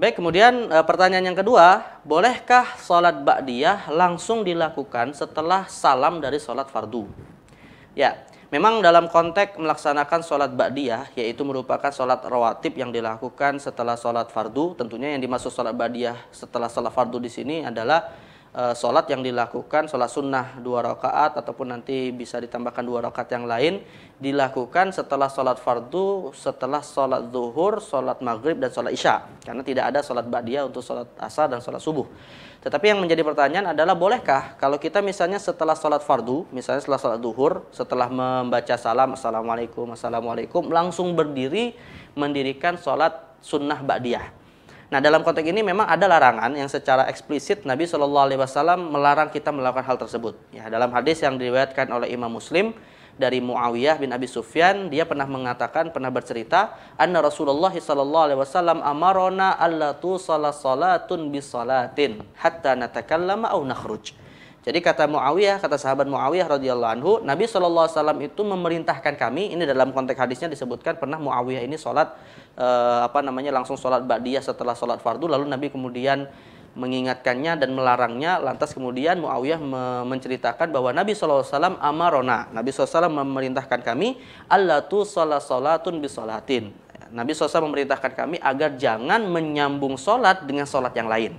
Baik, kemudian eh, pertanyaan yang kedua, bolehkah sholat ba'diyah langsung dilakukan setelah salam dari sholat fardu? Ya, memang dalam konteks melaksanakan sholat ba'diyah, yaitu merupakan sholat rawatib yang dilakukan setelah sholat fardu, tentunya yang dimaksud sholat ba'diyah setelah sholat fardu di sini adalah uh, sholat yang dilakukan sholat sunnah dua rakaat ataupun nanti bisa ditambahkan dua rakaat yang lain dilakukan setelah sholat fardu setelah sholat zuhur sholat maghrib dan sholat isya karena tidak ada sholat ba'diyah untuk sholat asar dan sholat subuh tetapi yang menjadi pertanyaan adalah bolehkah kalau kita misalnya setelah sholat fardu misalnya setelah sholat zuhur setelah membaca salam assalamualaikum assalamualaikum langsung berdiri mendirikan sholat sunnah ba'diyah Nah, dalam konteks ini memang ada larangan yang secara eksplisit Nabi Shallallahu alaihi wasallam melarang kita melakukan hal tersebut. Ya, dalam hadis yang diriwayatkan oleh Imam Muslim dari Muawiyah bin Abi Sufyan, dia pernah mengatakan, pernah bercerita, "Anna Rasulullah sallallahu alaihi wasallam amarona alla tusala salatun bisalatin hatta natakallama au nakhruj." Jadi kata Muawiyah, kata sahabat Muawiyah radhiyallahu anhu, Nabi saw itu memerintahkan kami, ini dalam konteks hadisnya disebutkan pernah Muawiyah ini sholat eh, apa namanya langsung sholat ba'diyah setelah sholat fardu lalu Nabi kemudian mengingatkannya dan melarangnya lantas kemudian Muawiyah me menceritakan bahwa Nabi SAW amarona Nabi SAW memerintahkan kami Allah tu sholat sholatun bisolatin Nabi SAW memerintahkan kami agar jangan menyambung sholat dengan sholat yang lain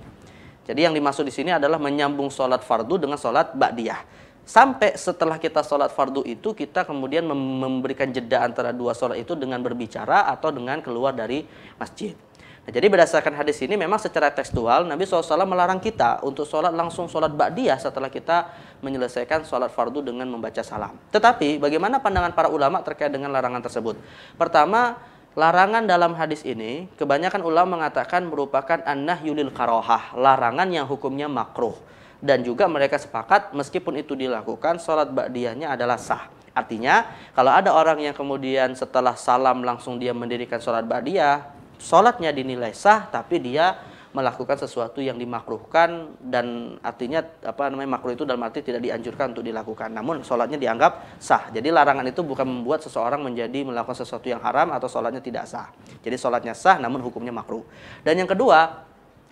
jadi yang dimaksud di sini adalah menyambung sholat fardu dengan sholat ba'diyah. Sampai setelah kita sholat fardu itu, kita kemudian memberikan jeda antara dua sholat itu dengan berbicara atau dengan keluar dari masjid. Nah, jadi berdasarkan hadis ini memang secara tekstual Nabi SAW melarang kita untuk sholat langsung sholat ba'diyah setelah kita menyelesaikan sholat fardu dengan membaca salam. Tetapi bagaimana pandangan para ulama terkait dengan larangan tersebut? Pertama, Larangan dalam hadis ini kebanyakan ulama mengatakan merupakan anah yulil karohah, larangan yang hukumnya makruh. Dan juga mereka sepakat meskipun itu dilakukan, sholat ba'diyahnya adalah sah. Artinya, kalau ada orang yang kemudian setelah salam langsung dia mendirikan sholat ba'diyah, sholatnya dinilai sah tapi dia melakukan sesuatu yang dimakruhkan dan artinya apa namanya makruh itu dalam arti tidak dianjurkan untuk dilakukan. Namun sholatnya dianggap sah. Jadi larangan itu bukan membuat seseorang menjadi melakukan sesuatu yang haram atau sholatnya tidak sah. Jadi sholatnya sah namun hukumnya makruh. Dan yang kedua,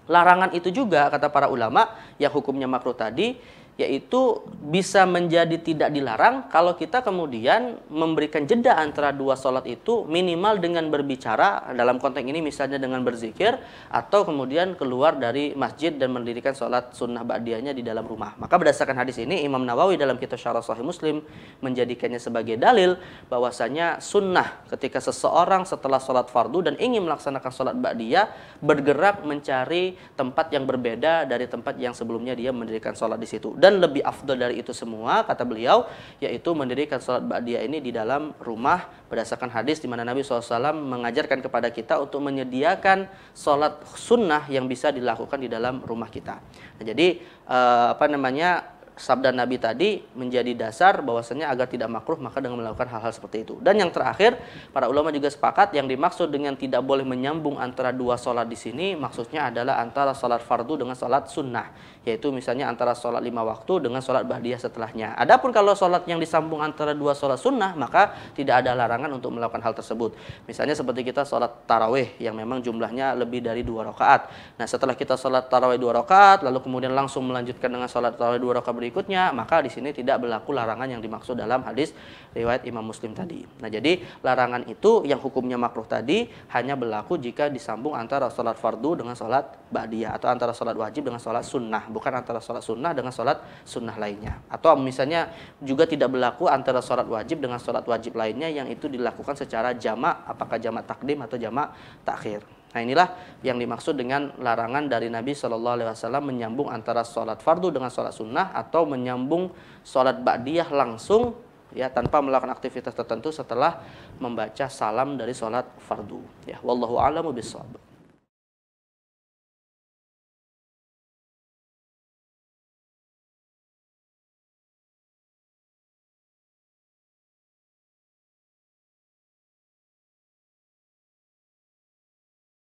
larangan itu juga kata para ulama yang hukumnya makruh tadi yaitu bisa menjadi tidak dilarang kalau kita kemudian memberikan jeda antara dua sholat itu minimal dengan berbicara dalam konteks ini misalnya dengan berzikir atau kemudian keluar dari masjid dan mendirikan sholat sunnah ba'diyahnya di dalam rumah maka berdasarkan hadis ini Imam Nawawi dalam kitab syarah sahih muslim menjadikannya sebagai dalil bahwasanya sunnah ketika seseorang setelah sholat fardu dan ingin melaksanakan sholat ba'diyah bergerak mencari tempat yang berbeda dari tempat yang sebelumnya dia mendirikan sholat di situ dan lebih afdol dari itu semua kata beliau yaitu mendirikan sholat ba'diyah ini di dalam rumah berdasarkan hadis di mana Nabi SAW mengajarkan kepada kita untuk menyediakan sholat sunnah yang bisa dilakukan di dalam rumah kita. Nah, jadi eh, apa namanya sabda Nabi tadi menjadi dasar bahwasanya agar tidak makruh maka dengan melakukan hal-hal seperti itu. Dan yang terakhir, para ulama juga sepakat yang dimaksud dengan tidak boleh menyambung antara dua sholat di sini maksudnya adalah antara sholat fardu dengan sholat sunnah, yaitu misalnya antara sholat lima waktu dengan sholat bahdiyah setelahnya. Adapun kalau sholat yang disambung antara dua sholat sunnah maka tidak ada larangan untuk melakukan hal tersebut. Misalnya seperti kita sholat taraweh yang memang jumlahnya lebih dari dua rakaat. Nah setelah kita sholat taraweh dua rakaat lalu kemudian langsung melanjutkan dengan sholat taraweh dua rakaat berikutnya, maka di sini tidak berlaku larangan yang dimaksud dalam hadis riwayat Imam Muslim tadi. Nah, jadi larangan itu yang hukumnya makruh tadi hanya berlaku jika disambung antara sholat fardu dengan sholat ba'diyah atau antara sholat wajib dengan sholat sunnah, bukan antara sholat sunnah dengan sholat sunnah lainnya. Atau misalnya juga tidak berlaku antara sholat wajib dengan sholat wajib lainnya yang itu dilakukan secara jamak, apakah jamak takdim atau jamak takhir. Nah inilah yang dimaksud dengan larangan dari Nabi Shallallahu Alaihi Wasallam menyambung antara sholat fardu dengan sholat sunnah atau menyambung sholat ba'diyah langsung ya tanpa melakukan aktivitas tertentu setelah membaca salam dari sholat fardu. Ya, wallahu a'lamu bishawab.